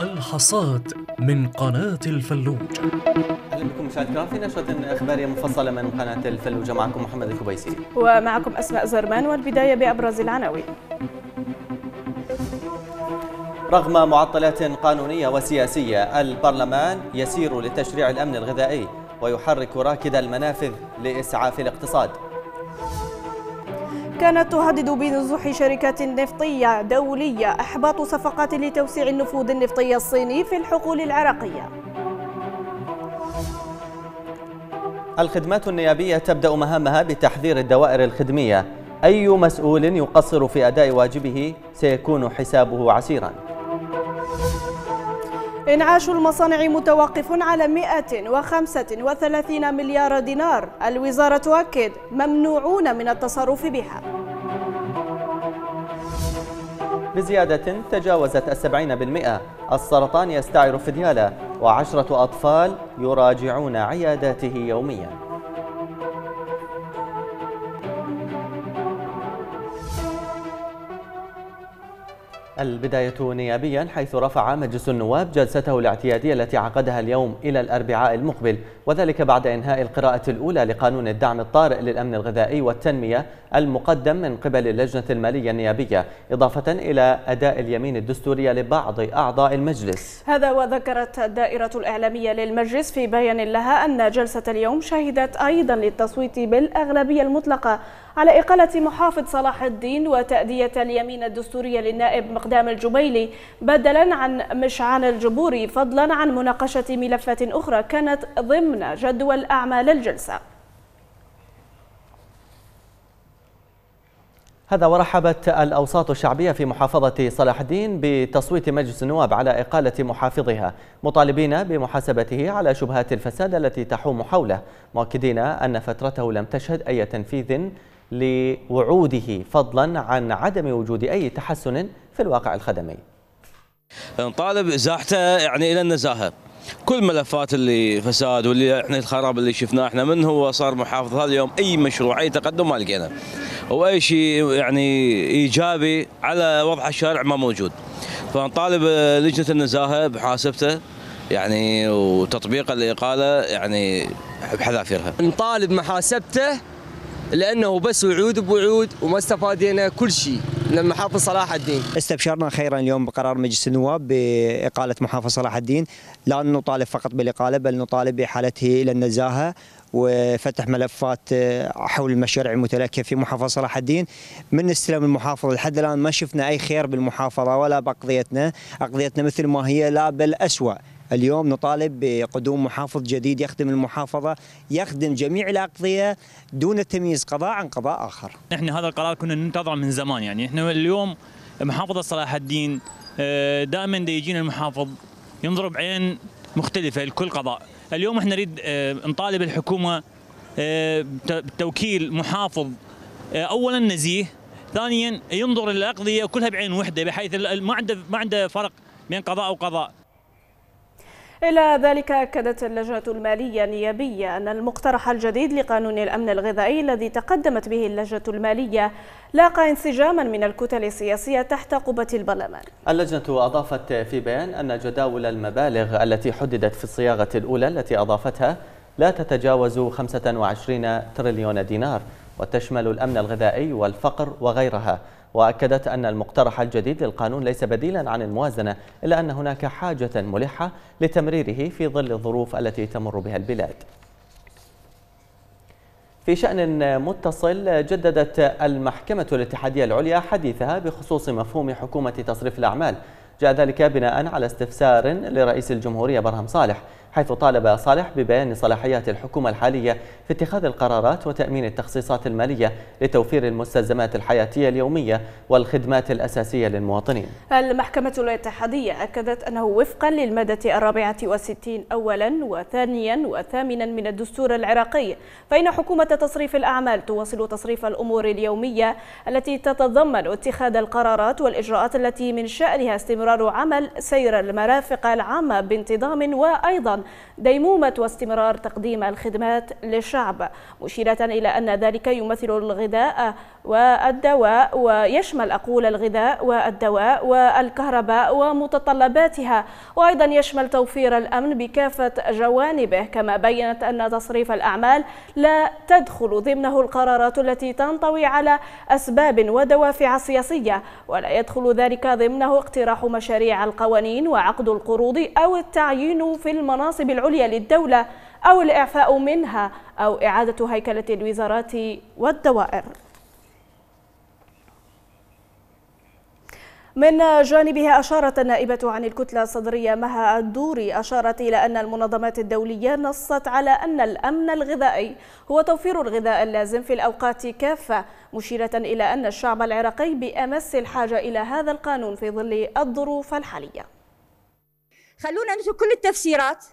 الحصاد من قناة الفلوج اهلا بكم مشاهدينا الكرام في نشرة اخبارية مفصلة من قناة الفلوجة معكم محمد الكبيسي ومعكم اسماء زرمان والبداية بابرز العناوين رغم معطلات قانونية وسياسية البرلمان يسير لتشريع الأمن الغذائي ويحرك راكد المنافذ لإسعاف الاقتصاد كانت تهدد بنزوح شركات نفطية دولية إحباط صفقات لتوسيع النفوذ النفطي الصيني في الحقول العراقية الخدمات النيابية تبدأ مهامها بتحذير الدوائر الخدمية أي مسؤول يقصر في أداء واجبه سيكون حسابه عسيراً إنعاش المصانع متوقف على 135 مليار دينار الوزارة تؤكد ممنوعون من التصرف بها بزيادة تجاوزت السبعين بالمئة السرطان يستعر ديالة وعشرة أطفال يراجعون عياداته يومياً البداية نيابيا حيث رفع مجلس النواب جلسته الاعتيادية التي عقدها اليوم إلى الأربعاء المقبل وذلك بعد إنهاء القراءة الأولى لقانون الدعم الطارئ للأمن الغذائي والتنمية المقدم من قبل اللجنة المالية النيابية إضافة إلى أداء اليمين الدستورية لبعض أعضاء المجلس هذا وذكرت الدائرة الإعلامية للمجلس في بيان لها أن جلسة اليوم شهدت أيضا للتصويت بالأغلبية المطلقة على إقالة محافظ صلاح الدين وتأدية اليمين الدستورية للنائب مقدام الجبيلي بدلا عن مشعل الجبوري فضلا عن مناقشة ملفات أخرى كانت ضمن ضمن جدول أعمال الجلسة هذا ورحبت الأوساط الشعبية في محافظة صلاح الدين بتصويت مجلس النواب على إقالة محافظها مطالبين بمحاسبته على شبهات الفساد التي تحوم حوله مؤكدين أن فترته لم تشهد أي تنفيذ لوعوده فضلا عن عدم وجود أي تحسن في الواقع الخدمي نطالب إزاحته يعني إلى النزاهة كل ملفات اللي فساد واللي احنا الخراب اللي شفناه احنا من هو صار محافظ هذا اليوم اي مشروع اي تقدم ما لقينا واي شيء يعني ايجابي على وضع الشارع ما موجود فنطالب لجنه النزاهه بحاسبته يعني وتطبيق الاقاله يعني بحذافيرها نطالب محاسبته لانه بس وعود بوعود وما استفادينا كل شيء من محافظ صلاح الدين. استبشرنا خيرا اليوم بقرار مجلس النواب باقاله محافظ صلاح الدين، لا نطالب فقط بالاقاله بل نطالب باحالته الى النزاهه وفتح ملفات حول المشاريع المتلكه في محافظه صلاح الدين من استلام المحافظ لحد الان ما شفنا اي خير بالمحافظه ولا باقضيتنا، اقضيتنا مثل ما هي لا بل أسوأ اليوم نطالب بقدوم محافظ جديد يخدم المحافظة يخدم جميع الأقضية دون تمييز قضاء عن قضاء آخر نحن هذا القرار كنا ننتظره من زمان يعني احنا اليوم محافظة صلاح الدين آه، دائما دا يجينا المحافظ ينظر بعين مختلفة لكل قضاء اليوم احنا نريد آه، نطالب الحكومة بتوكيل آه، محافظ اولا نزيه ثانيا ينظر للاقضيه كلها بعين وحده بحيث ما عنده ما عنده فرق بين قضاء وقضاء إلى ذلك أكدت اللجنة المالية النيابية أن المقترح الجديد لقانون الأمن الغذائي الذي تقدمت به اللجنة المالية لاقى انسجاما من الكتل السياسية تحت قبة البرلمان اللجنة أضافت في بيان أن جداول المبالغ التي حددت في الصياغة الأولى التي أضافتها لا تتجاوز 25 تريليون دينار وتشمل الأمن الغذائي والفقر وغيرها وأكدت أن المقترح الجديد للقانون ليس بديلا عن الموازنة إلا أن هناك حاجة ملحة لتمريره في ظل الظروف التي تمر بها البلاد في شأن متصل جددت المحكمة الاتحادية العليا حديثها بخصوص مفهوم حكومة تصريف الأعمال جاء ذلك بناء على استفسار لرئيس الجمهورية برهم صالح حيث طالب صالح ببيان صلاحيات الحكومة الحالية في اتخاذ القرارات وتأمين التخصيصات المالية لتوفير المستلزمات الحياتية اليومية والخدمات الأساسية للمواطنين المحكمة الاتحادية أكدت أنه وفقا للمادة الرابعة وستين أولا وثانيا وثامنا من الدستور العراقي فإن حكومة تصريف الأعمال تواصل تصريف الأمور اليومية التي تتضمن اتخاذ القرارات والإجراءات التي من شأنها استمرار عمل سير المرافق العامة بانتظام وأيضا ديمومة واستمرار تقديم الخدمات للشعب مشيرة إلى أن ذلك يمثل الغذاء والدواء ويشمل أقول الغذاء والدواء والكهرباء ومتطلباتها وأيضا يشمل توفير الأمن بكافة جوانبه كما بينت أن تصريف الأعمال لا تدخل ضمنه القرارات التي تنطوي على أسباب ودوافع سياسية ولا يدخل ذلك ضمنه اقتراح مشاريع القوانين وعقد القروض أو التعيين في المناصب العليا للدولة أو الإعفاء منها أو إعادة هيكلة الوزارات والدوائر من جانبها أشارت النائبة عن الكتلة الصدرية مها الدوري أشارت إلى أن المنظمات الدولية نصت على أن الأمن الغذائي هو توفير الغذاء اللازم في الأوقات كافة مشيرة إلى أن الشعب العراقي بأمس الحاجة إلى هذا القانون في ظل الظروف الحالية خلونا نترك كل التفسيرات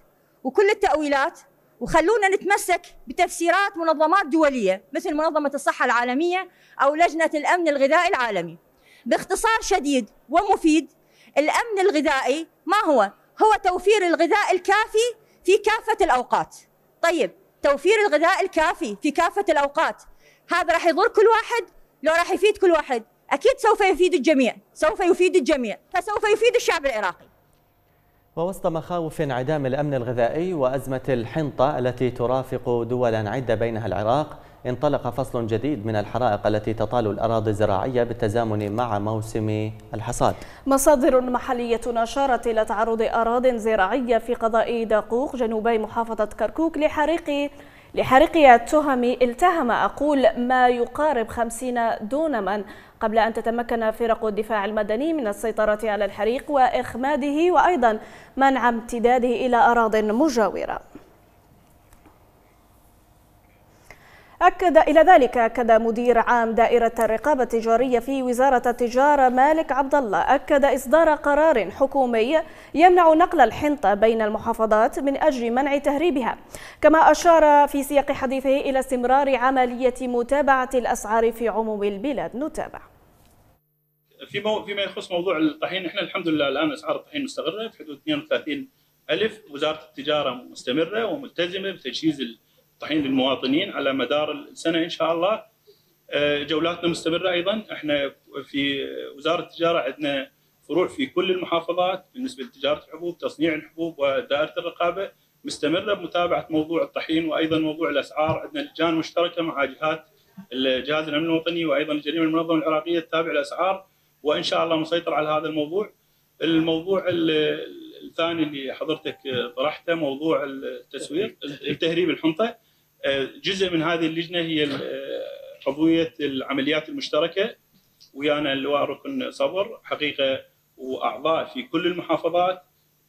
وكل التأويلات وخلونا نتمسك بتفسيرات منظمات دولية مثل منظمة الصحة العالمية أو لجنة الأمن الغذائي العالمي باختصار شديد ومفيد الأمن الغذائي ما هو؟ هو توفير الغذاء الكافي في كافة الأوقات طيب توفير الغذاء الكافي في كافة الأوقات هذا راح يضر كل واحد لو راح يفيد كل واحد أكيد سوف يفيد الجميع سوف يفيد الجميع فسوف يفيد الشعب العراقي ووسط مخاوف انعدام الأمن الغذائي وأزمة الحنطة التي ترافق دولا عدة بينها العراق انطلق فصل جديد من الحرائق التي تطال الأراضي الزراعية بالتزامن مع موسم الحصاد مصادر محلية أشارت إلى تعرض أراض زراعية في قضاء دقوق جنوبي محافظة كركوك لحريق لحريقها التهم التهم أقول ما يقارب خمسين دونما قبل أن تتمكن فرق الدفاع المدني من السيطرة على الحريق وإخماده وأيضا منع امتداده إلى أراض مجاورة أكد إلى ذلك أكد مدير عام دائرة الرقابة التجارية في وزارة التجارة مالك عبد الله أكد إصدار قرار حكومي يمنع نقل الحنطة بين المحافظات من أجل منع تهريبها كما أشار في سياق حديثه إلى استمرار عملية متابعة الأسعار في عموم البلاد نتابع فيما فيما يخص موضوع الطحين احنا الحمد لله الان اسعار الطحين مستقره في حدود 32 الف وزاره التجاره مستمره وملتزمه بتجهيز طحين للمواطنين على مدار السنه ان شاء الله آه، جولاتنا مستمره ايضا احنا في وزاره التجاره عندنا فروع في كل المحافظات بالنسبه لتجاره الحبوب تصنيع الحبوب ودائره الرقابه مستمره بمتابعه موضوع الطحين وايضا موضوع الاسعار عندنا لجان مشتركه مع جهات الجهاز الامن الوطني وايضا الجريمه المنظمه العراقيه تتابع الاسعار وان شاء الله مسيطر على هذا الموضوع. الموضوع الثاني اللي حضرتك طرحته موضوع التسويق تهريب الحنطه جزء من هذه اللجنه هي آه، قضيه العمليات المشتركه ويانا اللواء ركن صبر حقيقه واعضاء في كل المحافظات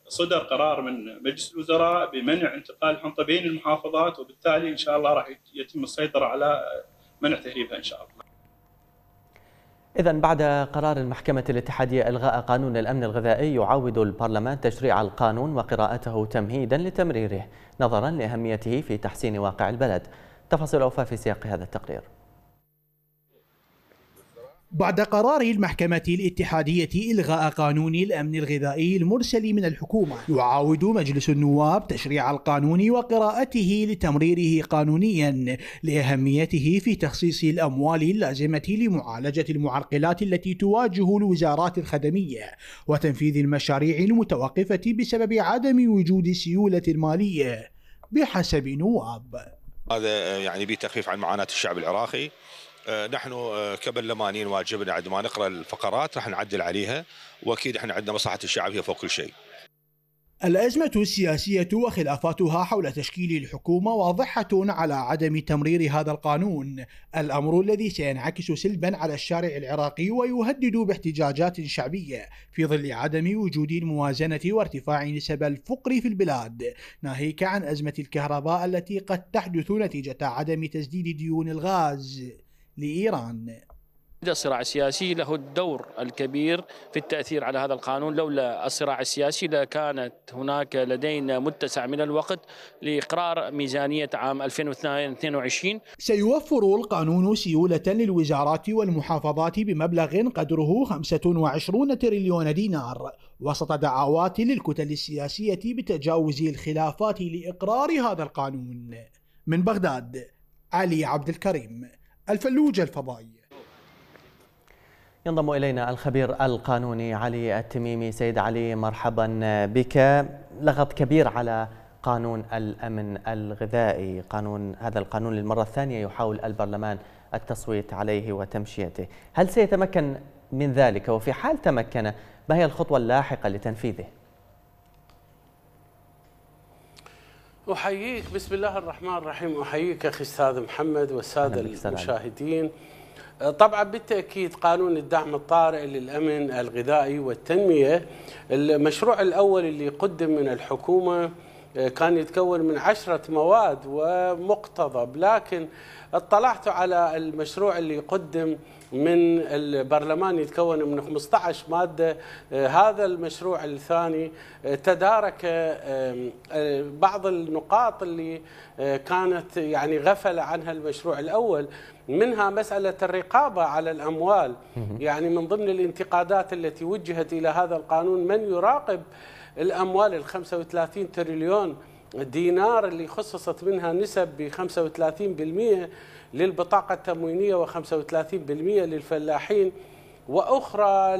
صدر قرار من مجلس الوزراء بمنع انتقال الحنطه بين المحافظات وبالتالي ان شاء الله راح يتم السيطره على منع تهريبها ان شاء الله. إذا بعد قرار المحكمة الاتحادية إلغاء قانون الأمن الغذائي يعاود البرلمان تشريع القانون وقراءته تمهيدا لتمريره نظرا لأهميته في تحسين واقع البلد تفاصيل أوفى في سياق هذا التقرير بعد قرار المحكمة الاتحادية إلغاء قانون الأمن الغذائي المرسل من الحكومة يعاود مجلس النواب تشريع القانون وقراءته لتمريره قانونيا لأهميته في تخصيص الأموال اللازمة لمعالجة المعرقلات التي تواجه الوزارات الخدمية وتنفيذ المشاريع المتوقفة بسبب عدم وجود سيولة مالية بحسب نواب هذا يعني بتخفيف عن معاناة الشعب العراقي آه، نحن آه، كبرلمانيين واجبنا عندما نقرا الفقرات راح نعدل عليها واكيد احنا عندنا مصلحه الشعب هي فوق كل شيء. الأزمة السياسية وخلافاتها حول تشكيل الحكومة واضحة على عدم تمرير هذا القانون، الأمر الذي سينعكس سلبا على الشارع العراقي ويهدد باحتجاجات شعبية في ظل عدم وجود الموازنة وارتفاع نسب الفقر في البلاد، ناهيك عن أزمة الكهرباء التي قد تحدث نتيجة عدم تسديد ديون الغاز. لإيران الصراع السياسي له الدور الكبير في التأثير على هذا القانون لولا الصراع السياسي لكانت هناك لدينا متسع من الوقت لإقرار ميزانية عام 2022 سيوفر القانون سيولة للوزارات والمحافظات بمبلغ قدره 25 تريليون دينار وسط دعوات للكتل السياسية بتجاوز الخلافات لإقرار هذا القانون من بغداد علي عبد الكريم الفلوجة الفضائية ينضم إلينا الخبير القانوني علي التميمي سيد علي مرحبا بك لغط كبير على قانون الأمن الغذائي قانون هذا القانون للمرة الثانية يحاول البرلمان التصويت عليه وتمشيته هل سيتمكن من ذلك وفي حال تمكن ما هي الخطوة اللاحقة لتنفيذه؟ أحييك بسم الله الرحمن الرحيم أحييك أخي أستاذ محمد والسادة المشاهدين أه، طبعا بالتأكيد قانون الدعم الطارئ للأمن الغذائي والتنمية المشروع الأول اللي قدم من الحكومة أه، كان يتكون من عشرة مواد ومقتضب لكن اطلعت على المشروع اللي قدم من البرلمان يتكون من 15 مادة آه، هذا المشروع الثاني آه، تدارك آه، بعض النقاط اللي كانت يعني غفل عنها المشروع الأول منها مسألة الرقابة على الأموال يعني من ضمن الانتقادات التي وجهت إلى هذا القانون من يراقب الأموال ال 35 تريليون دينار اللي خصصت منها نسب ب 35% للبطاقة التموينية و35% للفلاحين وأخرى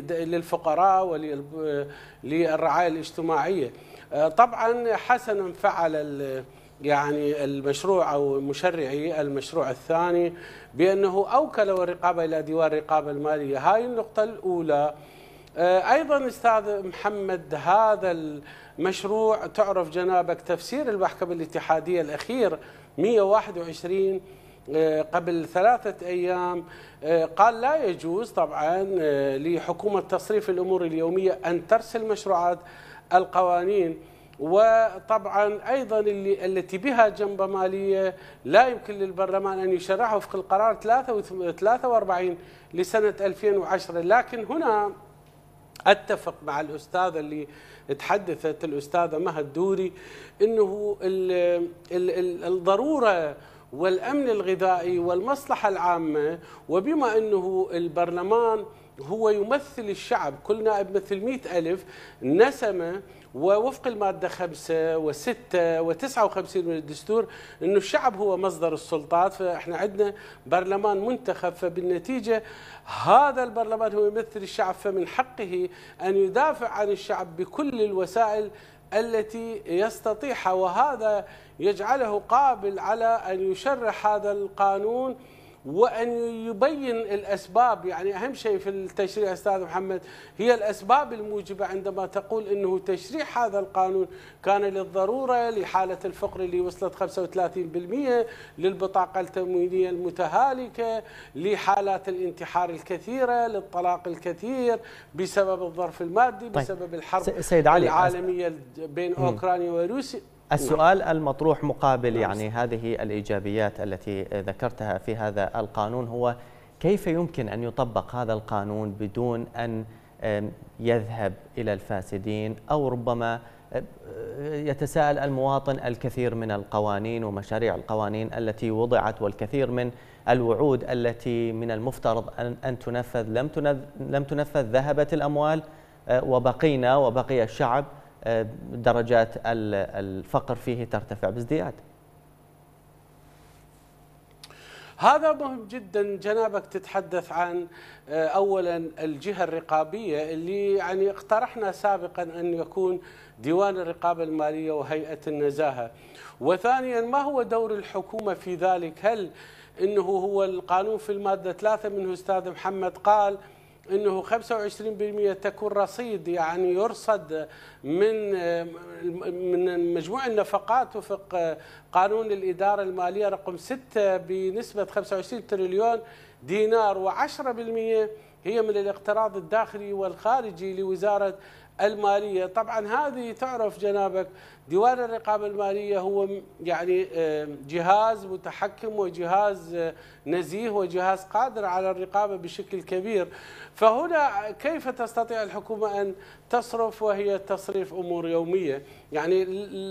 للفقراء وللرعاية الاجتماعية آه، طبعا حسنا فعل يعني المشروع أو مشرعي المشروع الثاني بأنه أوكل الرقابة إلى ديوان الرقابة المالية هاي النقطة الأولى آه، ايضا استاذ محمد هذا المشروع تعرف جنابك تفسير المحكمه الاتحاديه الاخير 121 آه، قبل ثلاثة أيام آه، قال لا يجوز طبعا آه، لحكومة تصريف الأمور اليومية أن ترسل مشروعات القوانين وطبعا ايضا اللي التي بها جنبه ماليه لا يمكن للبرلمان ان يشرعها وفق القرار 43 لسنه 2010 لكن هنا اتفق مع الاستاذه اللي تحدثت الاستاذه مها الدوري انه الضروره والأمن الغذائي والمصلحة العامة وبما أنه البرلمان هو يمثل الشعب كل نائب مثل مئة ألف نسمة ووفق المادة خمسة وستة وتسعة وخمسين من الدستور أنه الشعب هو مصدر السلطات فإحنا عندنا برلمان منتخب فبالنتيجة هذا البرلمان هو يمثل الشعب فمن حقه أن يدافع عن الشعب بكل الوسائل التي يستطيعها وهذا يجعله قابل على أن يشرح هذا القانون وأن يبين الأسباب يعني أهم شيء في التشريع أستاذ محمد هي الأسباب الموجبة عندما تقول أنه تشريع هذا القانون كان للضرورة لحالة الفقر اللي وصلت 35% للبطاقة التموينية المتهالكة لحالات الانتحار الكثيرة للطلاق الكثير بسبب الظرف المادي طيب. بسبب الحرب طيب. العالمية بين أوكرانيا وروسيا السؤال المطروح مقابل نعم. يعني هذه الإيجابيات التي ذكرتها في هذا القانون هو كيف يمكن أن يطبق هذا القانون بدون أن يذهب إلى الفاسدين أو ربما يتساءل المواطن الكثير من القوانين ومشاريع القوانين التي وضعت والكثير من الوعود التي من المفترض أن تنفذ لم تنفذ, لم تنفذ ذهبت الأموال آه، وبقينا وبقي الشعب آه، درجات الفقر فيه ترتفع بازدياد هذا مهم جدا جنابك تتحدث عن آه، اولا الجهه الرقابيه اللي يعني اقترحنا سابقا ان يكون ديوان الرقابه الماليه وهيئه النزاهه وثانيا ما هو دور الحكومه في ذلك هل انه هو القانون في الماده ثلاثه منه استاذ محمد قال انه 25% تكون رصيد يعني يرصد من من مجموع النفقات وفق قانون الاداره الماليه رقم 6 بنسبه 25 تريليون دينار و10% هي من الاقتراض الداخلي والخارجي لوزاره المالية طبعا هذه تعرف جنابك ديوان الرقابة المالية هو يعني آه، جهاز متحكم وجهاز آه، نزيه وجهاز قادر على الرقابة بشكل كبير فهنا كيف تستطيع الحكومة أن تصرف وهي تصريف أمور يومية يعني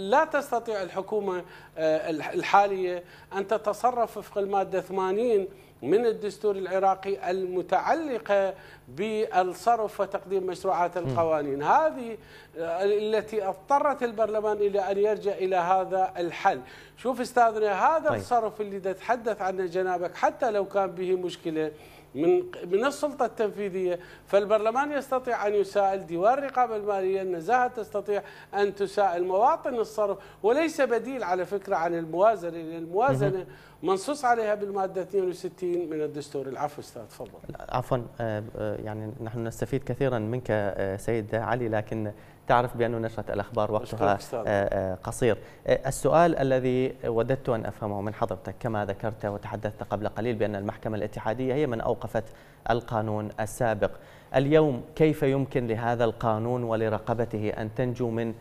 لا تستطيع الحكومة آه، الحالية أن تتصرف وفق المادة 80 من الدستور العراقي المتعلقة بالصرف وتقديم مشروعات القوانين هذه آه، التي اضطرت البرلمان إلى أن يرجع إلى هذا الحل شوف استاذنا هذا طيب. الصرف اللي تتحدث عنه جنابك حتى لو كان به مشكلة من من السلطه التنفيذيه، فالبرلمان يستطيع ان يسائل، ديوان الرقابه الماليه، النزاهه تستطيع ان تسائل، مواطن الصرف، وليس بديل على فكره عن الموازنه، لان الموازنه منصوص عليها بالماده 62 من الدستور، العفو استاذ تفضل. عفوا آه، آه، يعني نحن نستفيد كثيرا منك آه، سيد علي لكن تعرف بأن نشرة الأخبار وقتها آه، آه، قصير آه، السؤال الذي وددت أن أفهمه من حضرتك كما ذكرت وتحدثت قبل قليل بأن المحكمة الاتحادية هي من أوقفت القانون السابق اليوم كيف يمكن لهذا القانون ولرقبته أن تنجو من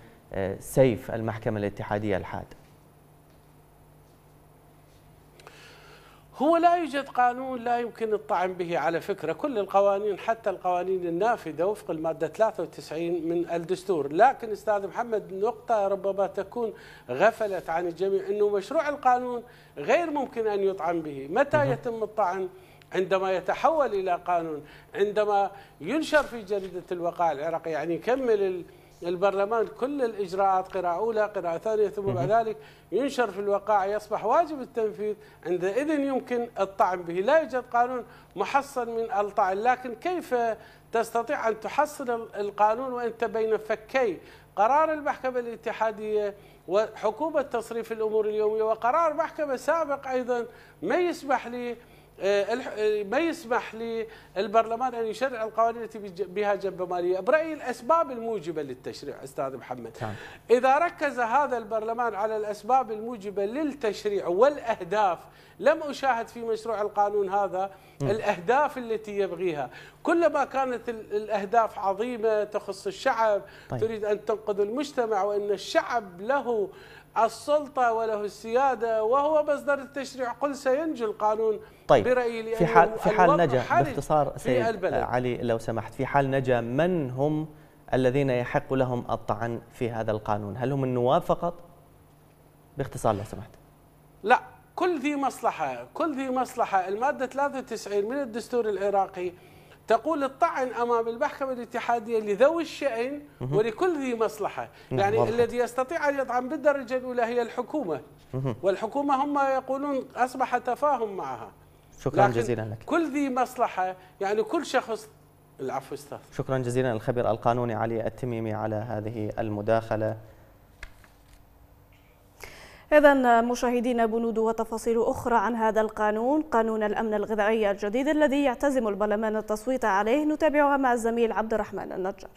سيف المحكمة الاتحادية الحاد؟ هو لا يوجد قانون لا يمكن الطعن به على فكرة كل القوانين حتى القوانين النافذة وفق المادة 93 من الدستور لكن أستاذ محمد نقطة ربما تكون غفلت عن الجميع أنه مشروع القانون غير ممكن أن يطعن به متى يتم الطعن؟ عندما يتحول إلى قانون عندما ينشر في جريدة الوقائع العراقية يعني يكمل البرلمان كل الإجراءات قراءة أولى قراءة ثانية ثم بعد ذلك ينشر في الوقائع يصبح واجب التنفيذ عندئذ يمكن الطعن به لا يوجد قانون محصن من الطعن لكن كيف تستطيع أن تحصن القانون وأنت بين فكي قرار المحكمة الاتحادية وحكومة تصريف الأمور اليومية وقرار محكمة سابق أيضا ما يسمح لي آه، آه، ما يسمح للبرلمان أن يشرع القوانين التي بها جنبة مالية برأيي الأسباب الموجبة للتشريع أستاذ محمد نعم. إذا ركز هذا البرلمان على الأسباب الموجبة للتشريع والأهداف لم أشاهد في مشروع القانون هذا الأهداف التي يبغيها كلما كانت الأهداف عظيمة تخص الشعب طيب. تريد أن تنقذ المجتمع وأن الشعب له السلطة وله السيادة وهو مصدر التشريع قل سينجو القانون طيب برأيي في حال في حال نجا باختصار سيد علي لو سمحت في حال نجا من هم الذين يحق لهم الطعن في هذا القانون هل هم النواب فقط باختصار لو سمحت لا كل ذي مصلحة كل ذي مصلحة المادة 93 من الدستور العراقي تقول الطعن امام المحكمه الاتحاديه لذوي الشان ولكل ذي مصلحه، نعم، يعني مرحب. الذي يستطيع ان يطعن بالدرجه الاولى هي الحكومه والحكومه هم يقولون اصبح تفاهم معها. شكرا جزيلا لك. كل ذي مصلحه يعني كل شخص العفو استاذ. شكرا جزيلا للخبير القانوني علي التميمي على هذه المداخله. إذا مشاهدينا بنود وتفاصيل أخرى عن هذا القانون قانون الأمن الغذائي الجديد الذي يعتزم البرلمان التصويت عليه نتابعها مع الزميل عبد الرحمن النجار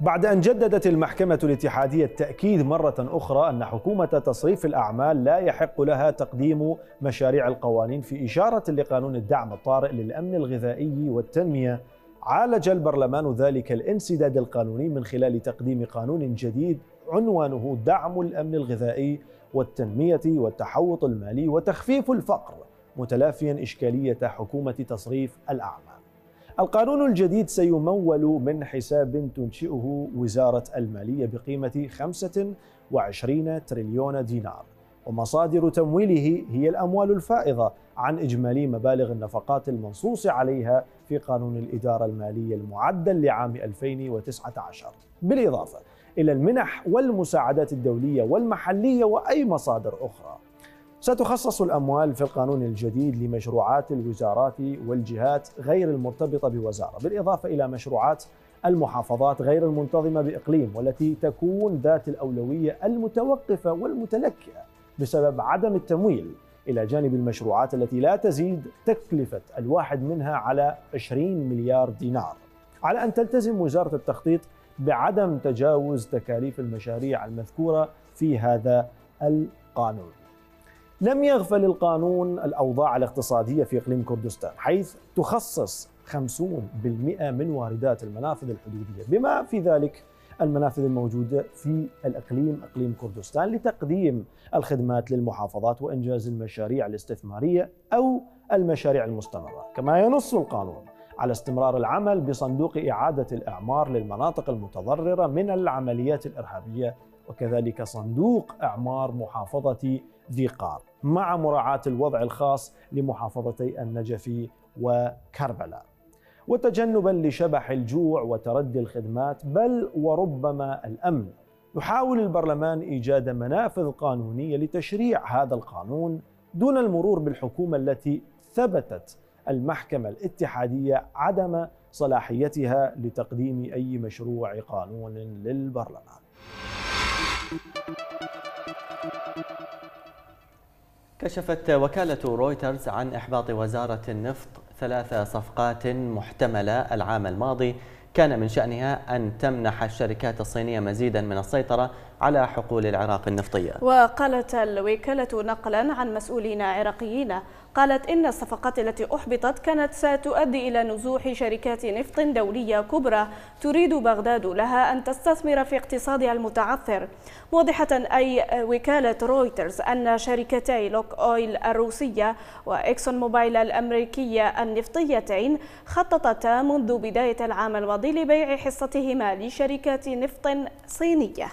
بعد أن جددت المحكمة الاتحادية التأكيد مرة أخرى أن حكومة تصريف الأعمال لا يحق لها تقديم مشاريع القوانين في إشارة لقانون الدعم الطارئ للأمن الغذائي والتنمية عالج البرلمان ذلك الانسداد القانوني من خلال تقديم قانون جديد عنوانه دعم الامن الغذائي والتنميه والتحوط المالي وتخفيف الفقر متلافيا اشكاليه حكومه تصريف الاعمال. القانون الجديد سيمول من حساب تنشئه وزاره الماليه بقيمه 25 تريليون دينار ومصادر تمويله هي الأموال الفائضة عن إجمالي مبالغ النفقات المنصوص عليها في قانون الإدارة المالية المعدل لعام 2019 بالإضافة إلى المنح والمساعدات الدولية والمحلية وأي مصادر أخرى ستخصص الأموال في القانون الجديد لمشروعات الوزارات والجهات غير المرتبطة بوزارة بالإضافة إلى مشروعات المحافظات غير المنتظمة بإقليم والتي تكون ذات الأولوية المتوقفة والمتلكئة بسبب عدم التمويل إلى جانب المشروعات التي لا تزيد تكلفة الواحد منها على 20 مليار دينار على أن تلتزم وزارة التخطيط بعدم تجاوز تكاليف المشاريع المذكورة في هذا القانون لم يغفل القانون الأوضاع الاقتصادية في إقليم كردستان حيث تخصص 50% من واردات المنافذ الحدودية بما في ذلك المنافذ الموجودة في الإقليم إقليم كردستان لتقديم الخدمات للمحافظات وإنجاز المشاريع الاستثمارية أو المشاريع المستمرة كما ينص القانون على استمرار العمل بصندوق إعادة الإعمار للمناطق المتضررة من العمليات الإرهابية وكذلك صندوق إعمار محافظة ذي قار مع مراعاة الوضع الخاص لمحافظتي النجف وكربلاء وتجنبا لشبح الجوع وتردي الخدمات بل وربما الامن. يحاول البرلمان ايجاد منافذ قانونيه لتشريع هذا القانون دون المرور بالحكومه التي ثبتت المحكمه الاتحاديه عدم صلاحيتها لتقديم اي مشروع قانون للبرلمان. كشفت وكالة رويترز عن إحباط وزارة النفط ثلاث صفقات محتملة العام الماضي كان من شأنها أن تمنح الشركات الصينية مزيدا من السيطرة على حقول العراق النفطية وقالت الوكالة نقلا عن مسؤولين عراقيين قالت إن الصفقات التي أحبطت كانت ستؤدي إلى نزوح شركات نفط دولية كبرى تريد بغداد لها أن تستثمر في اقتصادها المتعثر موضحة أي وكالة رويترز أن شركتي لوك أويل الروسية وإكسون موبايل الأمريكية النفطيتين خططتا منذ بداية العام الماضي لبيع حصتهما لشركات نفط صينية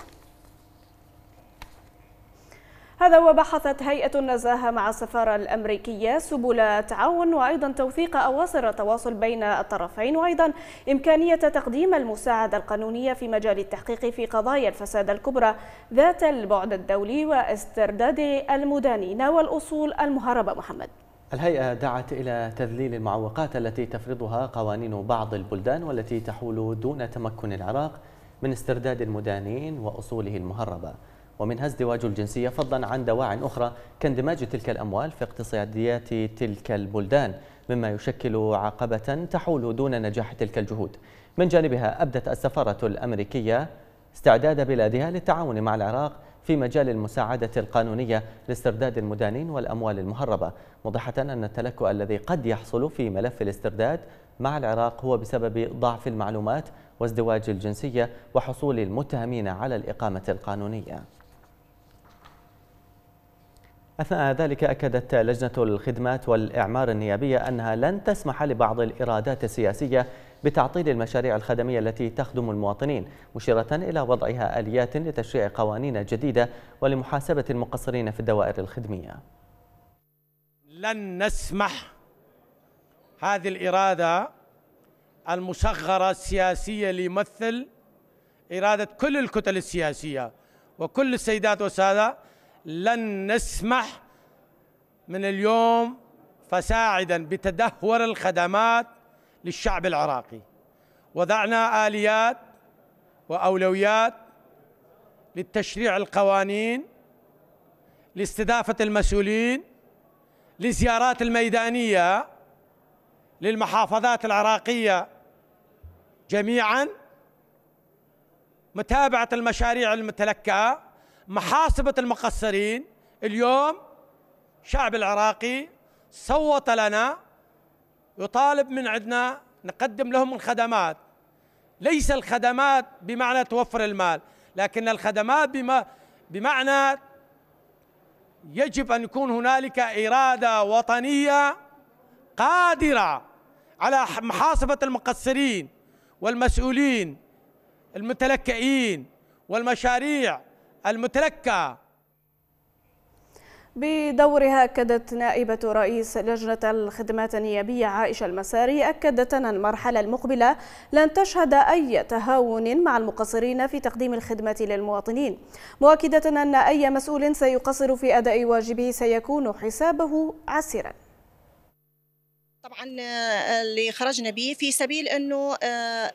هذا وبحثت هيئة النزاهة مع السفارة الأمريكية سبل تعاون وأيضا توثيق أواصر التواصل بين الطرفين وأيضا إمكانية تقديم المساعدة القانونية في مجال التحقيق في قضايا الفساد الكبرى ذات البعد الدولي واسترداد المدانين والأصول المهربة محمد الهيئة دعت إلى تذليل المعوقات التي تفرضها قوانين بعض البلدان والتي تحول دون تمكن العراق من استرداد المدانين وأصوله المهربة ومنها ازدواج الجنسية فضلا عن دواع أخرى كاندماج تلك الأموال في اقتصاديات تلك البلدان مما يشكل عقبة تحول دون نجاح تلك الجهود من جانبها أبدت السفارة الأمريكية استعداد بلادها للتعاون مع العراق في مجال المساعدة القانونية لاسترداد المدانين والأموال المهربة موضحة أن التلكؤ الذي قد يحصل في ملف الاسترداد مع العراق هو بسبب ضعف المعلومات وازدواج الجنسية وحصول المتهمين على الإقامة القانونية أثناء ذلك أكدت لجنة الخدمات والإعمار النيابية أنها لن تسمح لبعض الإرادات السياسية بتعطيل المشاريع الخدمية التي تخدم المواطنين مشيرة إلى وضعها آليات لتشريع قوانين جديدة ولمحاسبة المقصرين في الدوائر الخدمية لن نسمح هذه الإرادة المصغرة السياسية لمثل إرادة كل الكتل السياسية وكل السيدات والسادة لن نسمح من اليوم فساعدا بتدهور الخدمات للشعب العراقي وضعنا آليات وأولويات للتشريع القوانين لاستضافة المسؤولين للزيارات الميدانية للمحافظات العراقية جميعا متابعة المشاريع المتلكئة محاسبة المقصرين اليوم الشعب العراقي صوت لنا يطالب من عندنا نقدم لهم الخدمات ليس الخدمات بمعنى توفر المال لكن الخدمات بما بمعنى يجب أن يكون هنالك إرادة وطنية قادرة على محاسبة المقصرين والمسؤولين المتلكئين والمشاريع المتلكة بدورها أكدت نائبة رئيس لجنة الخدمات النيابية عائشة المساري أكدت أن المرحلة المقبلة لن تشهد أي تهاون مع المقصرين في تقديم الخدمة للمواطنين مؤكدة أن أي مسؤول سيقصر في أداء واجبه سيكون حسابه عسراً طبعا آه، اللي خرجنا به في سبيل انه آه،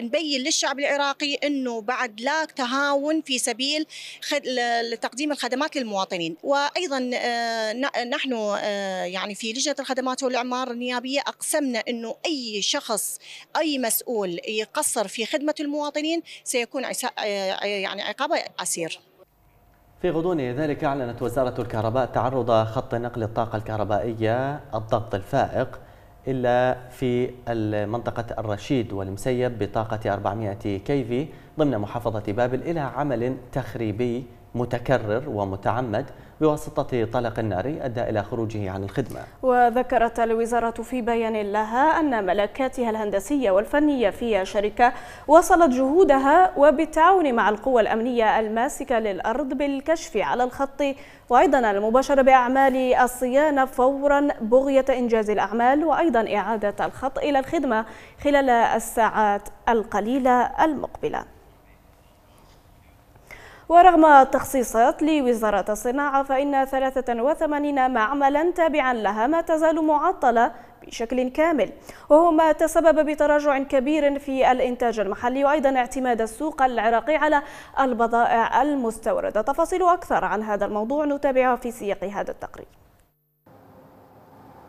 نبين للشعب العراقي انه بعد لا تهاون في سبيل لتقديم الخدمات للمواطنين وايضا آه، نحن يعني في لجنه الخدمات والاعمار النيابيه اقسمنا انه اي شخص اي مسؤول يقصر في خدمه المواطنين سيكون يعني عقابه عسير في غضون ذلك أعلنت وزارة الكهرباء تعرض خط نقل الطاقة الكهربائية الضغط الفائق إلا في منطقة الرشيد والمسيب بطاقة 400 كيفي ضمن محافظة بابل إلى عمل تخريبي متكرر ومتعمد بواسطة طلق النار أدى إلى خروجه عن الخدمة وذكرت الوزارة في بيان لها أن ملكاتها الهندسية والفنية في شركة وصلت جهودها وبالتعاون مع القوى الأمنية الماسكة للأرض بالكشف على الخط وأيضا المباشرة بأعمال الصيانة فورا بغية إنجاز الأعمال وأيضا إعادة الخط إلى الخدمة خلال الساعات القليلة المقبلة ورغم التخصيصات لوزارة الصناعة فإن 83 معملا تابعا لها ما تزال معطلة بشكل كامل وهو ما تسبب بتراجع كبير في الإنتاج المحلي وأيضا اعتماد السوق العراقي على البضائع المستوردة تفاصيل أكثر عن هذا الموضوع نتابعها في سياق هذا التقرير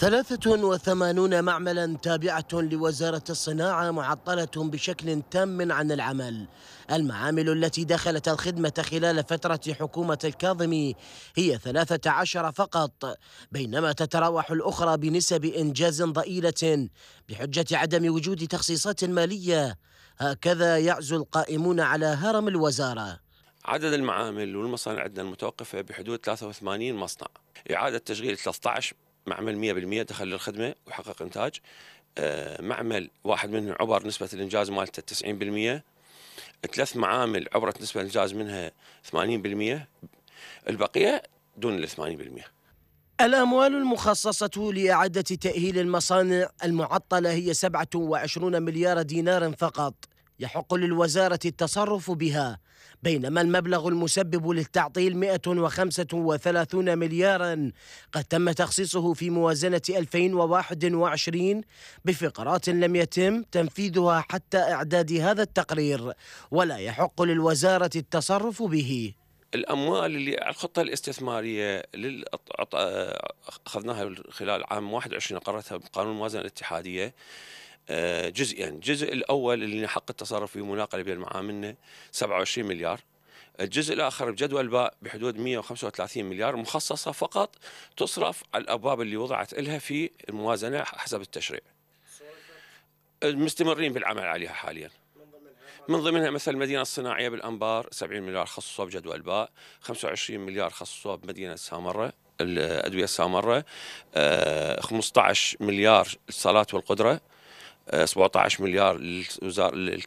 83 معملا تابعة لوزارة الصناعة معطلة بشكل تام عن العمل المعامل التي دخلت الخدمة خلال فترة حكومة الكاظمي هي 13 فقط بينما تتراوح الأخرى بنسب إنجاز ضئيلة بحجة عدم وجود تخصيصات مالية هكذا يعزو القائمون على هرم الوزارة عدد المعامل والمصانع عندنا المتوقفة بحدود 83 مصنع إعادة تشغيل 13 معمل 100% دخل للخدمه وحقق انتاج آه، معمل واحد منهم عبر نسبه الانجاز مالته 90% ثلاث معامل عبرت نسبه الانجاز منها 80% البقيه دون ال 80% الأموال المخصصة لإعادة تأهيل المصانع المعطلة هي 27 مليار دينار فقط يحق للوزارة التصرف بها بينما المبلغ المسبب للتعطيل 135 مليارا قد تم تخصيصه في موازنة 2021 بفقرات لم يتم تنفيذها حتى إعداد هذا التقرير ولا يحق للوزارة التصرف به الاموال اللي الخطه الاستثماريه اخذناها خلال عام 21 قررتها بقانون الموازنه الاتحاديه آه، جزئين الجزء الأول اللي حق التصرف في مناقلة بين معاملنا 27 مليار الجزء الآخر بجدول باء بحدود 135 مليار مخصصة فقط تصرف على الأبواب اللي وضعت لها في الموازنة حسب التشريع مستمرين بالعمل عليها حاليا من ضمنها مثل المدينة الصناعية بالأنبار 70 مليار خصصوها بجدول باء 25 مليار خصصوها بمدينة سامرة الأدوية السامرة 15 آه، مليار الصلاة والقدرة 17 آه، مليار للوزارة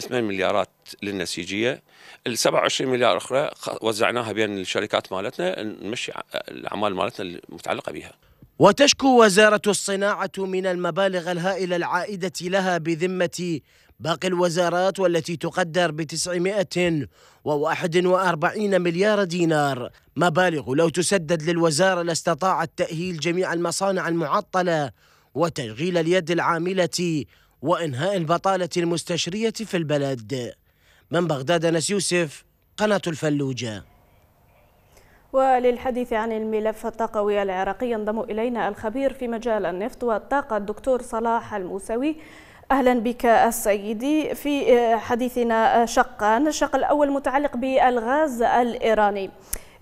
8 مليارات للنسيجية ال 27 مليار أخرى وزعناها بين الشركات مالتنا نمشي الأعمال مالتنا المتعلقة بها وتشكو وزارة الصناعة من المبالغ الهائلة العائدة لها بذمة باقي الوزارات والتي تقدر ب 941 مليار دينار مبالغ لو تسدد للوزارة لاستطاعت تأهيل جميع المصانع المعطلة وتشغيل اليد العاملة وإنهاء البطالة المستشرية في البلد من بغداد أنس يوسف قناة الفلوجة وللحديث عن الملف الطاقوي العراقي ينضم إلينا الخبير في مجال النفط والطاقة الدكتور صلاح الموسوي أهلا بك السيدي في حديثنا شقان الشق الأول متعلق بالغاز الإيراني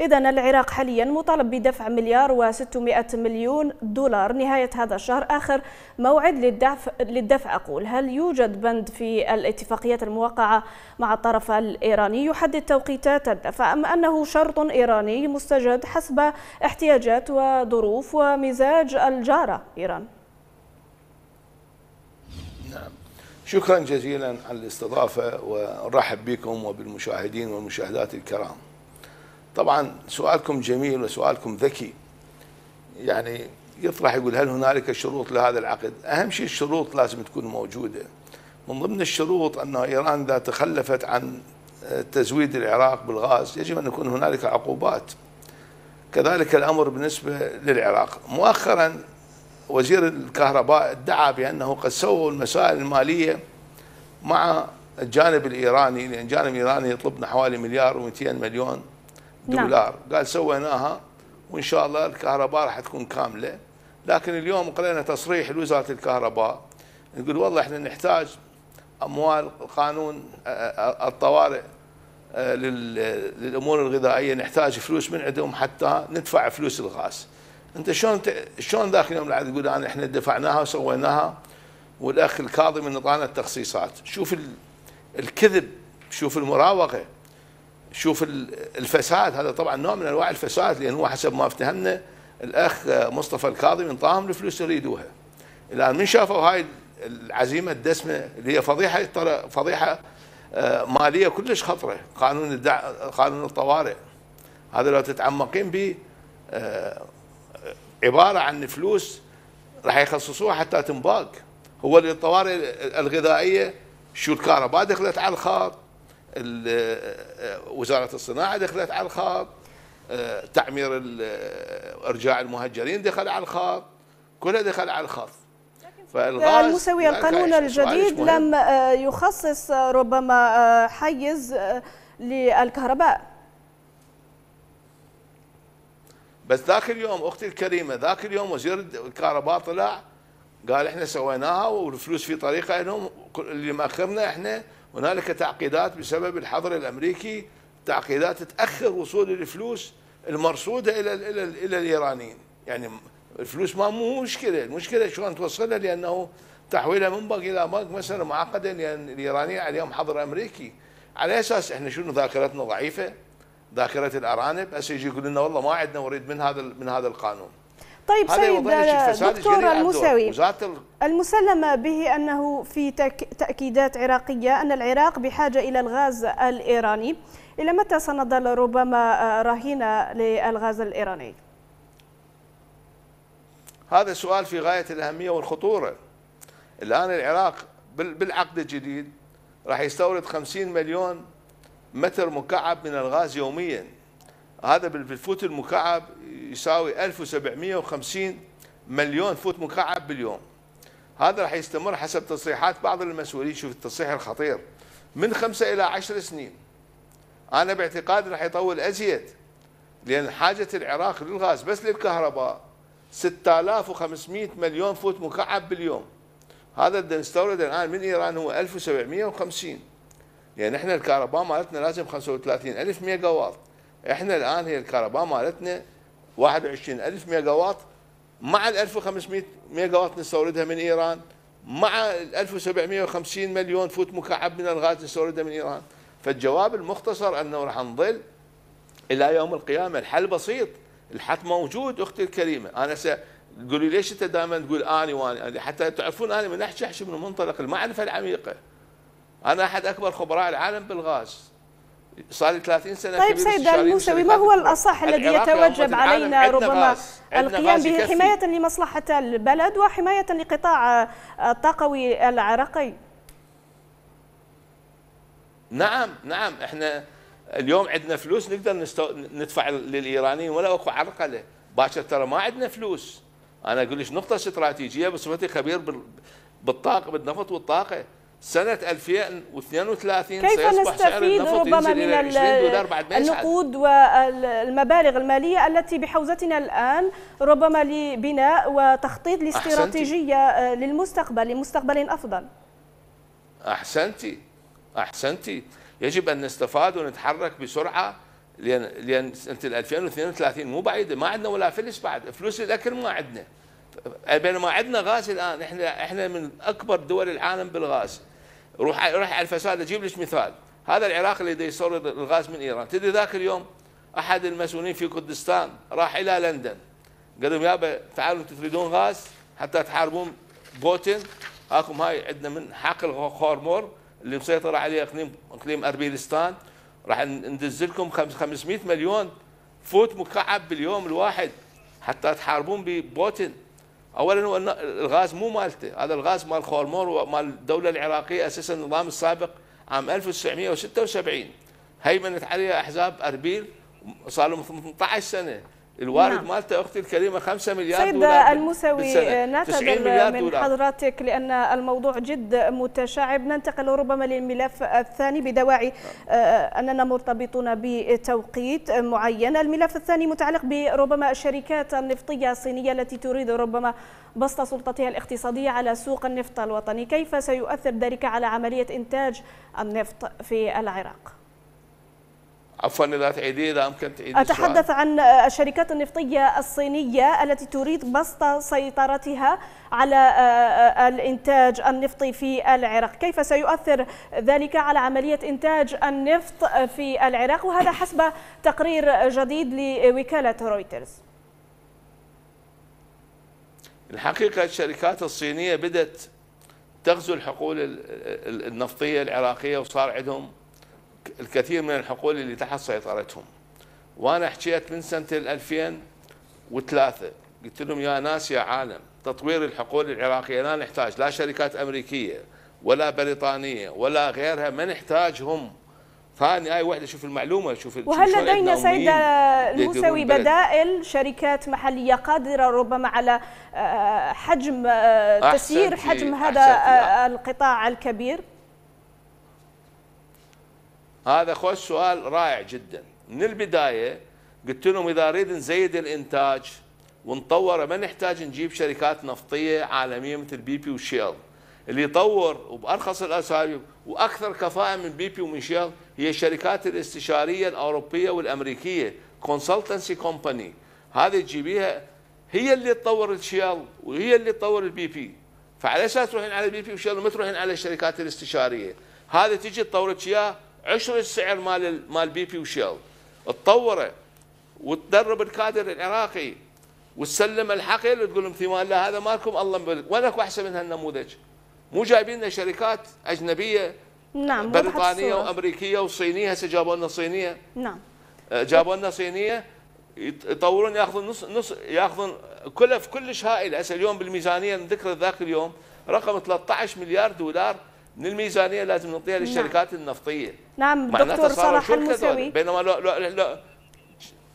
إذا العراق حاليا مطالب بدفع مليار و600 مليون دولار نهاية هذا الشهر آخر موعد للدفع, للدفع أقول هل يوجد بند في الاتفاقيات الموقعة مع الطرف الإيراني يحدد توقيتات الدفع أم أنه شرط إيراني مستجد حسب احتياجات وظروف ومزاج الجارة إيران نعم. شكرا جزيلا على الاستضافة ورحب بكم وبالمشاهدين والمشاهدات الكرام طبعا سؤالكم جميل وسؤالكم ذكي يعني يطرح يقول هل هنالك شروط لهذا العقد أهم شيء الشروط لازم تكون موجودة من ضمن الشروط أن إيران إذا تخلفت عن آه، تزويد العراق بالغاز يجب أن يكون هنالك عقوبات كذلك الأمر بالنسبة للعراق مؤخرا وزير الكهرباء ادعى بأنه قد سووا المسائل المالية مع الجانب الإيراني لأن الجانب الإيراني يطلبنا حوالي مليار و200 مليون نعم. دولار نعم. قال سويناها وان شاء الله الكهرباء راح تكون كامله لكن اليوم قرينا تصريح لوزاره الكهرباء نقول والله احنا نحتاج اموال قانون الطوارئ للامور الغذائيه نحتاج فلوس من عندهم حتى ندفع فلوس الغاز انت شلون شلون ذاك اليوم العاد تقول انا احنا دفعناها وسويناها والاخ الكاظم من اعطانا التخصيصات شوف الكذب شوف المراوغه شوف الفساد هذا طبعا نوع من انواع الفساد لان هو حسب ما افتهمنا الاخ مصطفى الكاظمي انطاهم الفلوس اللي يريدوها الان من شافوا هاي العزيمه الدسمه اللي هي فضيحه ترى فضيحه آه، ماليه كلش خطره قانون الدع... قانون الطوارئ هذا لو تتعمقين به آه، عباره عن فلوس راح يخصصوها حتى تنباق هو للطوارئ الغذائيه شو الكهرباء دخلت على الخط آه، آه، وزاره الصناعه دخلت على الخط آه، تعمير ارجاع المهجرين دخل على الخط كلها دخل على الخط المساوية القانون الجديد لم يخصص ربما حيز للكهرباء بس ذاك اليوم اختي الكريمه ذاك اليوم وزير الكهرباء طلع قال احنا سويناها والفلوس في طريقه لهم اللي ماخرنا احنا هنالك تعقيدات بسبب الحظر الامريكي تعقيدات تاخر وصول الفلوس المرصوده الى الى الى الايرانيين يعني الفلوس ما مو مشكله المشكله شلون توصلها لانه تحويلها من بنك الى بنك مساله معقده لان الايرانيين عليهم حظر امريكي على اساس احنا شنو ذاكرتنا ضعيفه ذاكره الارانب هسه يجي يقول لنا والله ما عندنا وريد من هذا من هذا القانون طيب سيد دكتور المساوي المسلم به أنه في تأكيدات عراقية أن العراق بحاجة إلى الغاز الإيراني إلى متى سنظل ربما آه، رهينة للغاز الإيراني؟ هذا سؤال في غاية الأهمية والخطورة الآن العراق بالعقد الجديد راح يستورد 50 مليون متر مكعب من الغاز يومياً هذا بالفوت المكعب يساوي 1750 مليون فوت مكعب باليوم هذا راح يستمر حسب تصريحات بعض المسؤولين شوف التصريح الخطير من خمسة إلى عشر سنين أنا باعتقادي راح يطول أزيد لأن حاجة العراق للغاز بس للكهرباء 6500 مليون فوت مكعب باليوم هذا اللي نستورد الآن من إيران هو 1750 يعني احنا الكهرباء مالتنا لازم 35000 ألف ميجا واط احنا الان هي الكهرباء مالتنا 21000 ميجا واط مع ال 1500 ميجا واط نستوردها من ايران مع ال 1750 مليون فوت مكعب من الغاز نستوردها من ايران فالجواب المختصر انه راح نظل الى يوم القيامه الحل بسيط الحل موجود اختي الكريمه انا س... تقولي ليش انت دائما تقول اني واني حتى تعرفون انا من احكي احكي من منطلق المعرفه العميقه انا احد اكبر خبراء العالم بالغاز صار لي 30 سنه طيب سيد الموسوي ما هو الاصح الذي يتوجب علينا ربما القيام به حمايه لمصلحه البلد وحمايه لقطاع آه، الطاقوي العراقي نعم نعم احنا اليوم عندنا فلوس نقدر نستو... ندفع للايرانيين ولا اكو عرقله باكر ترى ما عندنا فلوس انا اقول لك نقطه استراتيجيه بصفتي خبير بال... بالطاقه بالنفط والطاقه سنة 2032 كيف نستفيد سعر النفط ربما من النقود والمبالغ المالية التي بحوزتنا الآن ربما لبناء وتخطيط لاستراتيجية آه، للمستقبل لمستقبل أفضل أحسنتي أحسنتي يجب أن نستفاد ونتحرك بسرعة لأن لأن سنة 2032 مو بعيدة ما عندنا ولا فلس بعد فلوس الأكل ما عندنا بينما عندنا غاز الان احنا احنا من اكبر دول العالم بالغاز روح روح على الفساد اجيب لك مثال هذا العراق اللي يصدر الغاز من ايران تدري ذاك اليوم احد المسؤولين في كردستان راح الى لندن قال لهم يابا تعالوا تريدون غاز حتى تحاربون بوتين هاكم هاي عندنا من حقل الخورمور اللي مسيطر عليه اقليم اقليم اربيلستان راح ندز لكم 500 مليون فوت مكعب باليوم الواحد حتى تحاربون ببوتين اولا هو الغاز مو مالته هذا الغاز مال خورمور ومال الدوله العراقيه اساسا النظام السابق عام 1976 هيمنت عليها احزاب اربيل صار لهم 18 سنه الوارد نعم. مالته اختي الكريمه 5 مليار سيد دولار الموسوي آه، نعتذر من دولار. حضرتك لان الموضوع جد متشعب ننتقل ربما للملف الثاني بدواعي آه، اننا مرتبطون بتوقيت معين الملف الثاني متعلق بربما الشركات النفطيه الصينيه التي تريد ربما بسط سلطتها الاقتصاديه على سوق النفط الوطني كيف سيؤثر ذلك على عمليه انتاج النفط في العراق عفوا اذا تعيدي اذا امكن تعيدي اتحدث السؤال. عن الشركات النفطيه الصينيه التي تريد بسط سيطرتها على آه، آه، الانتاج النفطي في العراق، كيف سيؤثر ذلك على عمليه انتاج النفط في العراق وهذا حسب تقرير جديد لوكاله رويترز. الحقيقه الشركات الصينيه بدات تغزو الحقول النفطيه العراقيه وصار عندهم الكثير من الحقول اللي تحت سيطرتهم وانا حكيت من سنه 2003 قلت لهم يا ناس يا عالم تطوير الحقول العراقيه لا نحتاج لا شركات امريكيه ولا بريطانيه ولا غيرها ما نحتاجهم ثاني هاي وحده شوف المعلومه شوف وهل لدينا سيد الموسوي بدائل شركات محليه قادره ربما على آه، حجم آه، تسيير حجم هذا آه، القطاع الكبير هذا خوش سؤال رائع جدا من البدايه قلت لهم اذا نريد نزيد الانتاج ونطوره ما نحتاج نجيب شركات نفطيه عالميه مثل بي بي وشيل اللي يطور وبارخص الاسعار واكثر كفاءه من بي بي ومن شيل هي الشركات الاستشاريه الاوروبيه والامريكيه كونسلتنسي كومباني هذه تجيبيها هي اللي تطور الشيل وهي اللي تطور البي بي فعلى اساس تروحين على بي بي وشيل وما تروحين على الشركات الاستشاريه هذه تجي تطور الشيل عشر السعر مال مال بي بي وشيل تطوره وتدرب الكادر العراقي وتسلم الحقل وتقول لهم ثمان لا هذا مالكم الله مبارك اكو احسن من هالنموذج مو جايبين لنا شركات اجنبيه نعم بريطانيه وامريكيه وصينيه هسه جابوا لنا صينيه نعم آه، جابوا لنا صينيه يطورون ياخذون نص نص ياخذون كلف كلش هائل هسه اليوم بالميزانيه نذكر ذاك اليوم رقم 13 مليار دولار من الميزانيه لازم نعطيها نعم. للشركات نعم. النفطيه نعم دكتور صلاح المسوي بينما لو لو لو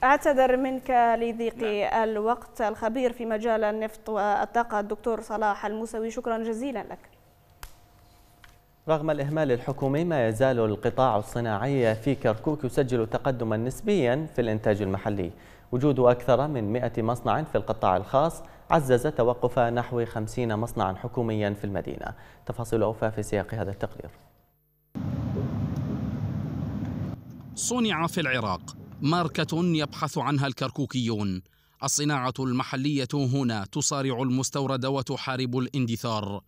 أعتذر منك نعم. لضيق نعم. الوقت الخبير في مجال النفط والطاقة الدكتور صلاح الموسوي شكرا جزيلا لك رغم الإهمال الحكومي ما يزال القطاع الصناعي في كركوك يسجل تقدما نسبيا في الإنتاج المحلي وجود أكثر من 100 مصنع في القطاع الخاص عزز توقف نحو 50 مصنعا حكوميا في المدينة تفاصيل أوفى في سياق هذا التقرير صنع في العراق ماركة يبحث عنها الكركوكيون الصناعة المحلية هنا تصارع المستورد وتحارب الاندثار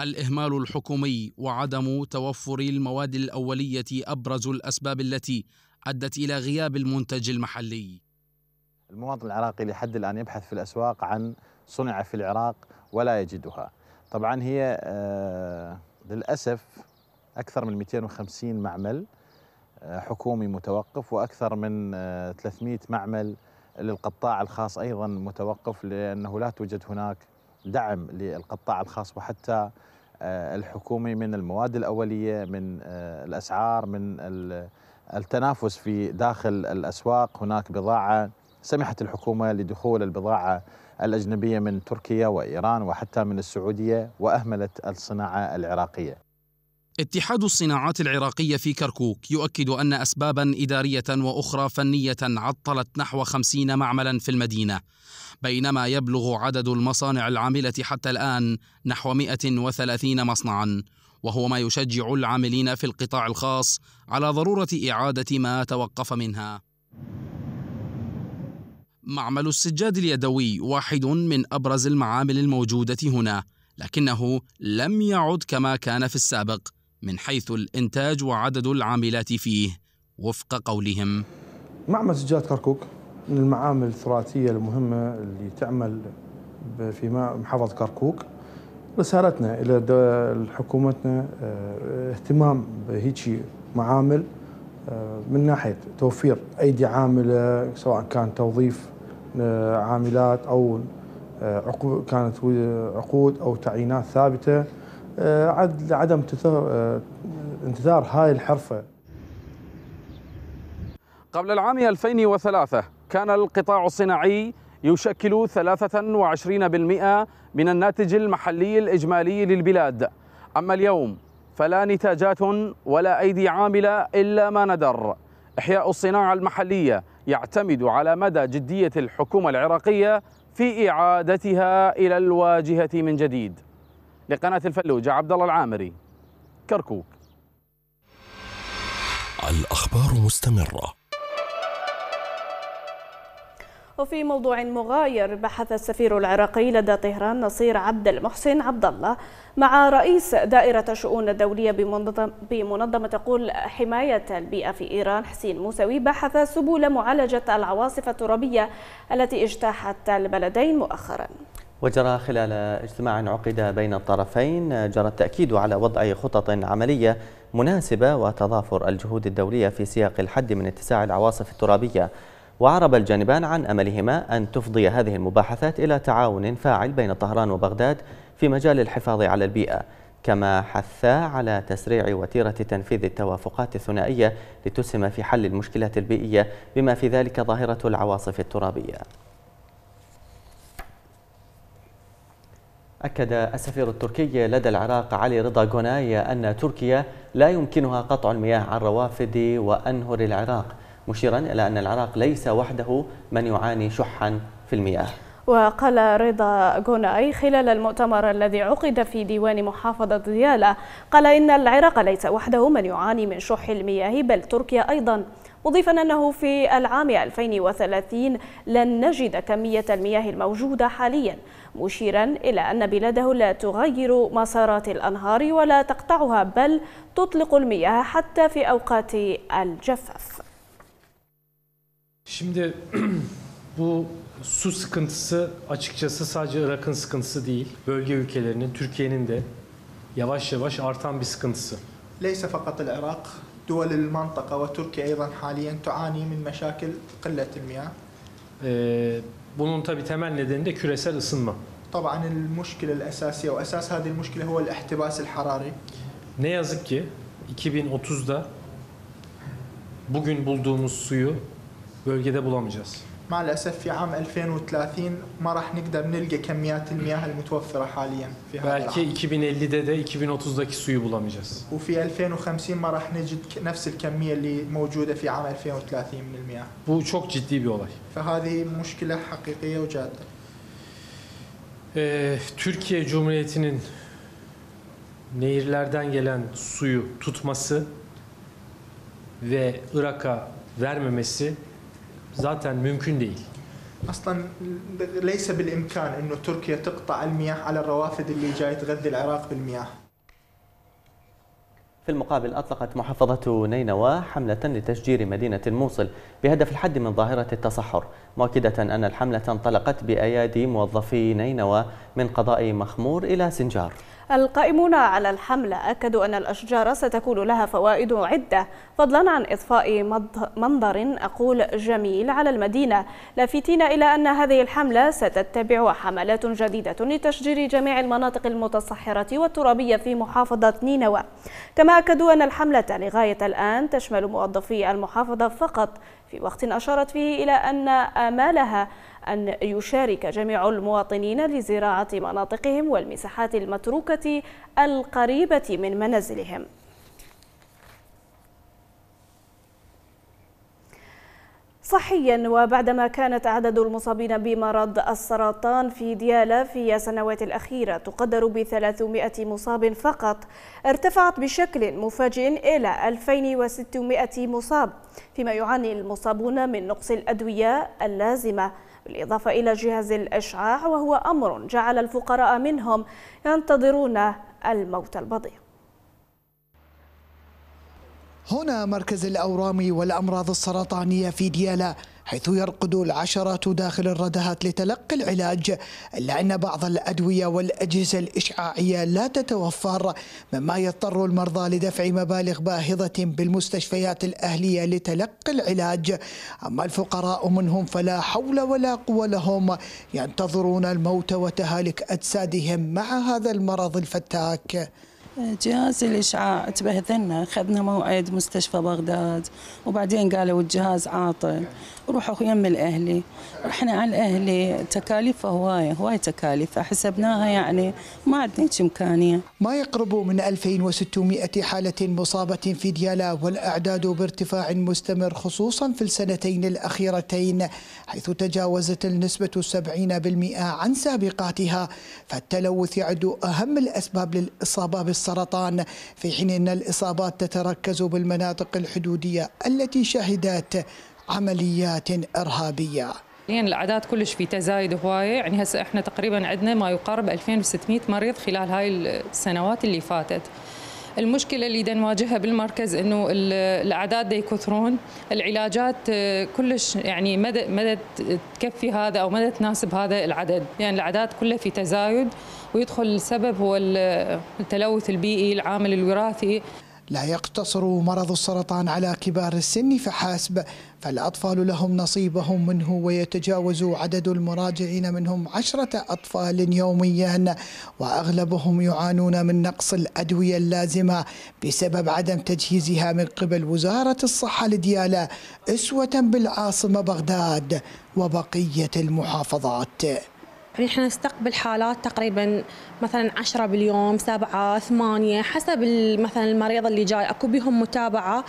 الإهمال الحكومي وعدم توفر المواد الأولية أبرز الأسباب التي أدت إلى غياب المنتج المحلي المواطن العراقي لحد الآن يبحث في الأسواق عن صنع في العراق ولا يجدها طبعا هي آه، للأسف أكثر من 250 معمل آه، حكومي متوقف وأكثر من 300 آه، معمل للقطاع الخاص أيضا متوقف لأنه لا توجد هناك دعم للقطاع الخاص وحتى الحكومي من المواد الأولية من الأسعار من التنافس في داخل الأسواق هناك بضاعة سمحت الحكومة لدخول البضاعة الأجنبية من تركيا وإيران وحتى من السعودية وأهملت الصناعة العراقية اتحاد الصناعات العراقية في كركوك يؤكد أن أسبابا إدارية وأخرى فنية عطلت نحو خمسين معملا في المدينة بينما يبلغ عدد المصانع العاملة حتى الآن نحو 130 مصنعا وهو ما يشجع العاملين في القطاع الخاص على ضرورة إعادة ما توقف منها معمل السجاد اليدوي واحد من أبرز المعامل الموجودة هنا لكنه لم يعد كما كان في السابق من حيث الإنتاج وعدد العاملات فيه وفق قولهم معمل سجاد كركوك من المعامل التراثية المهمة اللي تعمل في محافظة كركوك رسالتنا إلى حكومتنا آه، اهتمام بهيجي معامل آه، من ناحيه توفير ايدي عامله سواء كان توظيف آه، عاملات او آه، كانت عقود او تعيينات ثابته عدم انتثار هاي الحرفه قبل العام 2003 كان القطاع الصناعي يشكل 23% من الناتج المحلي الإجمالي للبلاد أما اليوم فلا نتاجات ولا أيدي عاملة إلا ما ندر إحياء الصناعة المحلية يعتمد على مدى جدية الحكومة العراقية في إعادتها إلى الواجهة من جديد لقناة الفلوجة عبد الله العامري كركوك الأخبار مستمرة وفي موضوع مغاير بحث السفير العراقي لدى طهران نصير عبد المحسن عبد الله مع رئيس دائرة الشؤون الدولية بمنظمة تقول حماية البيئة في إيران حسين موسوي بحث سبل معالجة العواصف الترابية التي اجتاحت البلدين مؤخرا وجرى خلال اجتماع عقد بين الطرفين جرى التأكيد على وضع خطط عملية مناسبة وتضافر الجهود الدولية في سياق الحد من اتساع العواصف الترابية وعرب الجانبان عن أملهما أن تفضي هذه المباحثات إلى تعاون فاعل بين طهران وبغداد في مجال الحفاظ على البيئة كما حثا على تسريع وتيرة تنفيذ التوافقات الثنائية لتسهم في حل المشكلات البيئية بما في ذلك ظاهرة العواصف الترابية أكد السفير التركي لدى العراق علي رضا جوناي أن تركيا لا يمكنها قطع المياه عن روافد وأنهر العراق مشيرا إلى أن العراق ليس وحده من يعاني شحا في المياه وقال رضا جوناي خلال المؤتمر الذي عقد في ديوان محافظة ديالى قال إن العراق ليس وحده من يعاني من شح المياه بل تركيا أيضا مضيفا أنه في العام 2030 لن نجد كمية المياه الموجودة حاليا مشيرا إلى أن بلاده لا تغير مسارات الأنهار ولا تقطعها بل تطلق المياه حتى في أوقات الجفاف Şimdi bu su sıkıntısı açıkçası sadece Irak'ın sıkıntısı değil. Bölge ülkelerinin, Türkiye'nin de yavaş yavaş artan bir sıkıntısı. ليس فقط العراق دول المنطقة وتركيا أيضا حاليا تعاني من مشاكل قلة المياه. Ee, bunun tabi temel nedeni de küresel ısınma. طبعا المشكلة الأساسية وأساس هذه المشكلة هو الاحتباس الحراري. Ne yazık ki 2030'da bugün bulduğumuz suyu bölgede bulamayacağız. Maalesef fi am 2030 ma rah nقدر nilge kemiyat el miyah el mutawfira haliyen Belki 2050'de de 2030'daki suyu bulamayacağız. Ve fi 2050 ma rah necid nefs el kemiye li mevcude fi am 2030 min el miyah. Bu çok ciddi bir olay. Fe hadi müşkile hakikiye ve ee, cadde. Türkiye Cumhuriyeti'nin nehirlerden gelen suyu tutması ve Irak'a vermemesi zaten mümkün değil. اصلا ليس بالامكان انه تركيا تقطع المياه على الروافد اللي جاي تغذي العراق بالمياه. في المقابل أطلقت محافظة نينوى حملة لتشجير مدينة الموصل بهدف الحد من ظاهرة التصحر مؤكدة أن الحملة انطلقت بأيادي موظفي نينوى من قضاء مخمور إلى سنجار القائمون على الحملة أكدوا أن الأشجار ستكون لها فوائد عدة فضلا عن إضفاء منظر أقول جميل على المدينة لافتين إلى أن هذه الحملة ستتبع حملات جديدة لتشجير جميع المناطق المتصحرة والترابية في محافظة نينوى كما أكدوا أن الحملة لغاية الآن تشمل موظفي المحافظة فقط في وقت أشارت فيه إلى أن آمالها أن يشارك جميع المواطنين لزراعة مناطقهم والمساحات المتروكة القريبة من منازلهم صحيا وبعدما كانت أعداد المصابين بمرض السرطان في ديالا في السنوات الأخيرة تقدر ب 300 مصاب فقط ارتفعت بشكل مفاجئ إلى 2600 مصاب فيما يعاني المصابون من نقص الأدوية اللازمة بالإضافة إلى جهاز الإشعاع وهو أمر جعل الفقراء منهم ينتظرون الموت البضيع هنا مركز الأورام والأمراض السرطانية في ديالا حيث يرقد العشرة داخل الردهات لتلقي العلاج إلا أن بعض الأدوية والأجهزة الإشعاعية لا تتوفر مما يضطر المرضى لدفع مبالغ باهظة بالمستشفيات الأهلية لتلقي العلاج أما الفقراء منهم فلا حول ولا قوة لهم ينتظرون الموت وتهالك أجسادهم مع هذا المرض الفتاك جهاز الإشعاع تبهذلنا أخذنا موعد مستشفى بغداد وبعدين قالوا الجهاز عاطل روحوا يم الاهلي رحنا على الاهلي تكاليف هوايه هواية تكاليف حسبناها يعني ما عندنا امكانيه ما يقرب من 2600 حاله مصابه في ديالا والاعداد بارتفاع مستمر خصوصا في السنتين الاخيرتين حيث تجاوزت النسبه 70% عن سابقاتها فالتلوث يعد اهم الاسباب للاصابه بالسرطان في حين ان الاصابات تتركز بالمناطق الحدوديه التي شهدت عمليات إرهابية حاليا يعني الاعداد كلش في تزايد هوايه يعني هسه احنا تقريبا عندنا ما يقارب 2600 مريض خلال هاي السنوات اللي فاتت المشكله اللي نواجهها بالمركز انه الاعداد دا يكثرون العلاجات آه، كلش يعني مدى مدى تكفي هذا او مدى تناسب هذا العدد يعني الاعداد كلها في تزايد ويدخل السبب هو التلوث البيئي العامل الوراثي لا يقتصر مرض السرطان على كبار السن فحسب فالأطفال لهم نصيبهم منه ويتجاوز عدد المراجعين منهم عشرة أطفال يوميا وأغلبهم يعانون من نقص الأدوية اللازمة بسبب عدم تجهيزها من قبل وزارة الصحة لديالة أسوة بالعاصمة بغداد وبقية المحافظات يعني احنا نستقبل حالات تقريبا مثلا 10 باليوم سبعة ثمانية حسب مثلا المريض اللي جاي اكو بيهم متابعة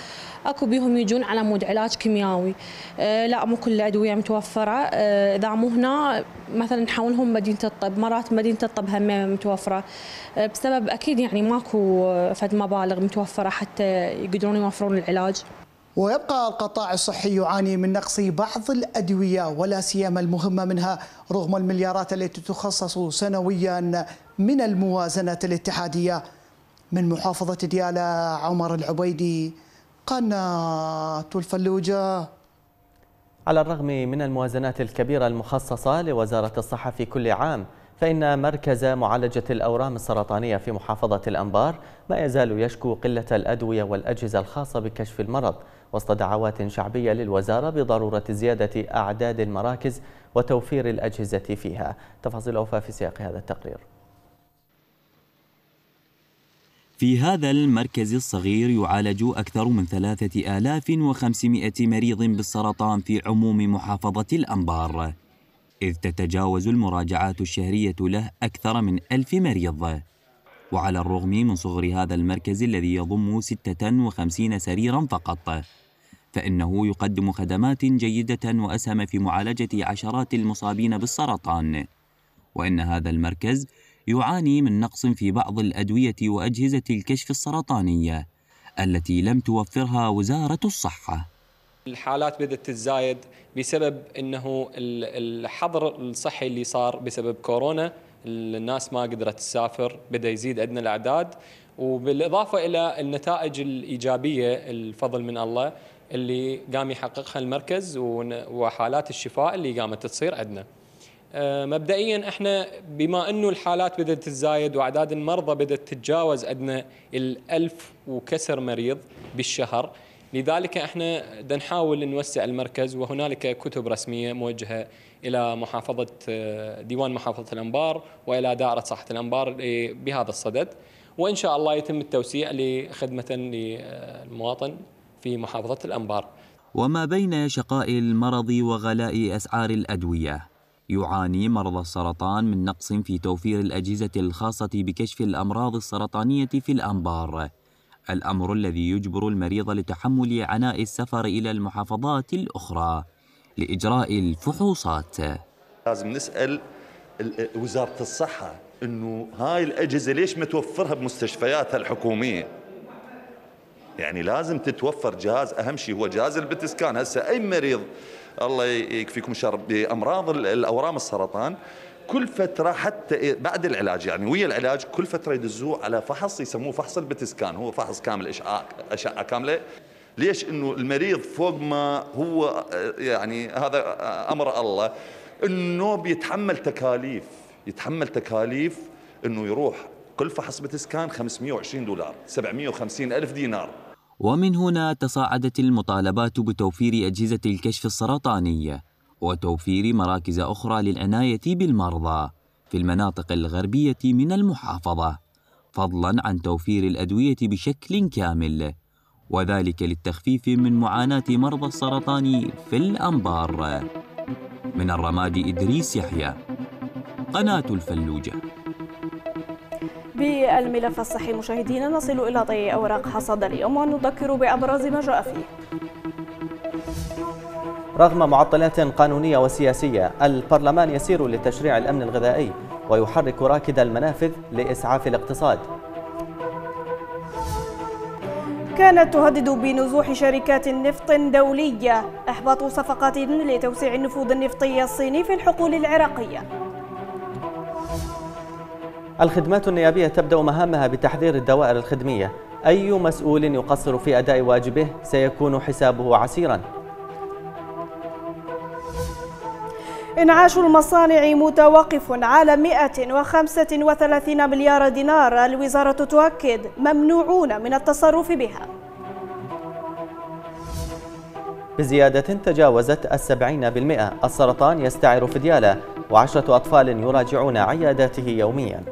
اكو بيهم يجون على مود علاج كيميائي آه، لا مو كل الادوية متوفرة آه، اذا مو هنا مثلا نحولهم مدينة الطب مرات مدينة الطب هم متوفرة آه، بسبب اكيد يعني ماكو فد مبالغ متوفرة حتى يقدرون يوفرون العلاج ويبقى القطاع الصحي يعاني من نقص بعض الادويه ولا سيما المهمه منها رغم المليارات التي تخصص سنويا من الموازنه الاتحاديه من محافظه ديالى عمر العبيدي قناه الفلوجه على الرغم من الموازنات الكبيره المخصصه لوزاره الصحه في كل عام فإن مركز معالجة الأورام السرطانية في محافظة الأنبار ما يزال يشكو قلة الأدوية والأجهزة الخاصة بكشف المرض وسط دعوات شعبية للوزارة بضرورة زيادة أعداد المراكز وتوفير الأجهزة فيها تفاصيل أوفى في سياق هذا التقرير في هذا المركز الصغير يعالج أكثر من 3500 مريض بالسرطان في عموم محافظة الأنبار إذ تتجاوز المراجعات الشهرية له أكثر من ألف مريض وعلى الرغم من صغر هذا المركز الذي يضم 56 سريرا فقط فإنه يقدم خدمات جيدة وأسهم في معالجة عشرات المصابين بالسرطان وإن هذا المركز يعاني من نقص في بعض الأدوية وأجهزة الكشف السرطانية التي لم توفرها وزارة الصحة الحالات بدأت تتزايد بسبب أنه الحظر الصحي اللي صار بسبب كورونا الناس ما قدرت تسافر بدأ يزيد أدنى الأعداد وبالإضافة إلى النتائج الإيجابية الفضل من الله اللي قام يحققها المركز وحالات الشفاء اللي قامت تصير عندنا. آه، مبدئيا احنا بما انه الحالات بدات تزايد واعداد المرضى بدات تتجاوز عندنا ال1000 وكسر مريض بالشهر لذلك احنا نحاول نوسع المركز وهنالك كتب رسميه موجهه الى محافظه آه، ديوان محافظه الانبار والى دائره صحه الانبار آه، بهذا الصدد وان شاء الله يتم التوسيع لخدمه للمواطن في محافظة الأنبار وما بين شقاء المرض وغلاء أسعار الأدوية يعاني مرضى السرطان من نقص في توفير الأجهزة الخاصة بكشف الأمراض السرطانية في الأنبار الأمر الذي يجبر المريض لتحمل عناء السفر إلى المحافظات الأخرى لإجراء الفحوصات لازم نسأل وزارة الصحة أنه هاي الأجهزة ليش متوفرها بمستشفياتها الحكومية يعني لازم تتوفر جهاز اهم شيء هو جهاز البتسكان هسه اي مريض الله يكفيكم شر بامراض الاورام السرطان كل فترة حتى إيه بعد العلاج يعني ويا العلاج كل فترة يدزوه على فحص يسموه فحص البتسكان هو فحص كامل إشعاع أشعة كاملة ليش انه المريض فوق ما هو آه، يعني هذا آه، امر الله انه بيتحمل تكاليف يتحمل تكاليف انه يروح كل فحص بتسكان 520 دولار 750 الف دينار ومن هنا تصاعدت المطالبات بتوفير أجهزة الكشف السرطاني وتوفير مراكز أخرى للعناية بالمرضى في المناطق الغربية من المحافظة فضلا عن توفير الأدوية بشكل كامل وذلك للتخفيف من معاناة مرضى السرطان في الأنبار من الرماد إدريس يحيى قناة الفلوجة بالملف الصحي مشاهدينا نصل إلى طي أوراق حصاد اليوم ونذكر بأبرز ما جاء فيه رغم معطلات قانونية وسياسية البرلمان يسير لتشريع الأمن الغذائي ويحرك راكد المنافذ لإسعاف الاقتصاد كانت تهدد بنزوح شركات نفط دولية إحباط صفقات لتوسيع النفوذ النفطي الصيني في الحقول العراقية الخدمات النيابية تبدأ مهامها بتحذير الدوائر الخدمية أي مسؤول يقصر في أداء واجبه سيكون حسابه عسيراً إنعاش المصانع متوقف على 135 مليار دينار الوزارة تؤكد ممنوعون من التصرف بها بزيادة تجاوزت السبعين بالمئة السرطان يستعر في ديالة وعشرة أطفال يراجعون عياداته يومياً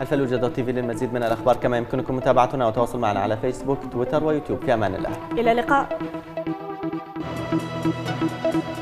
الفلو جدة تي في للمزيد من الأخبار كما يمكنكم متابعتنا وتواصل معنا على فيسبوك تويتر ويوتيوب في أمان الله إلى اللقاء Thank you.